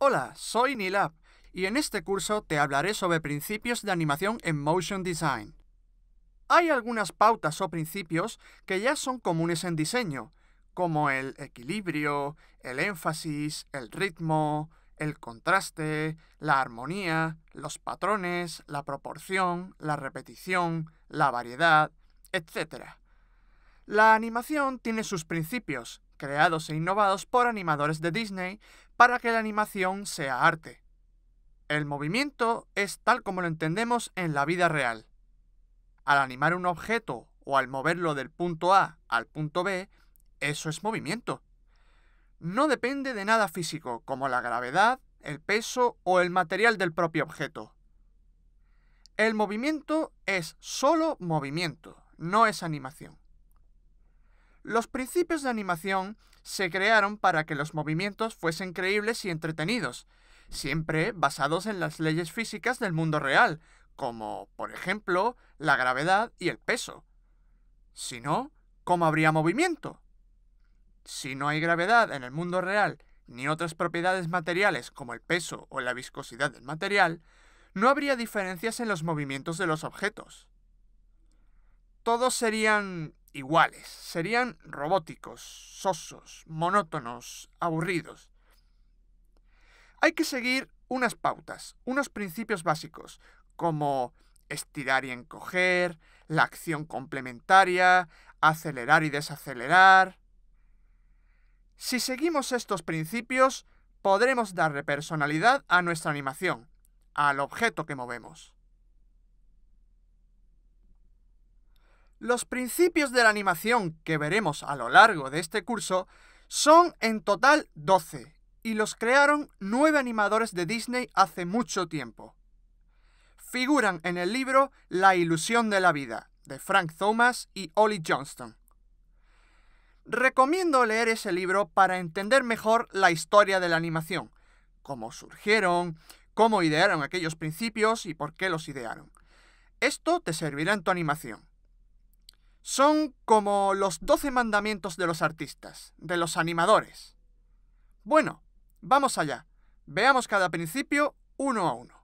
Hola, soy Nilab y en este curso te hablaré sobre principios de animación en Motion Design. Hay algunas pautas o principios que ya son comunes en diseño, como el equilibrio, el énfasis, el ritmo, el contraste, la armonía, los patrones, la proporción, la repetición, la variedad, etc. La animación tiene sus principios creados e innovados por animadores de Disney para que la animación sea arte. El movimiento es tal como lo entendemos en la vida real. Al animar un objeto o al moverlo del punto A al punto B, eso es movimiento. No depende de nada físico, como la gravedad, el peso o el material del propio objeto. El movimiento es solo movimiento, no es animación. Los principios de animación se crearon para que los movimientos fuesen creíbles y entretenidos, siempre basados en las leyes físicas del mundo real, como, por ejemplo, la gravedad y el peso. Si no, ¿cómo habría movimiento? Si no hay gravedad en el mundo real ni otras propiedades materiales como el peso o la viscosidad del material, no habría diferencias en los movimientos de los objetos. Todos serían iguales. Serían robóticos, sosos, monótonos, aburridos. Hay que seguir unas pautas, unos principios básicos, como estirar y encoger, la acción complementaria, acelerar y desacelerar. Si seguimos estos principios, podremos darle personalidad a nuestra animación, al objeto que movemos. Los principios de la animación que veremos a lo largo de este curso son en total 12, y los crearon nueve animadores de Disney hace mucho tiempo. Figuran en el libro La ilusión de la vida, de Frank Thomas y Ollie Johnston. Recomiendo leer ese libro para entender mejor la historia de la animación, cómo surgieron, cómo idearon aquellos principios y por qué los idearon. Esto te servirá en tu animación. Son como los doce mandamientos de los artistas, de los animadores. Bueno, vamos allá. Veamos cada principio uno a uno.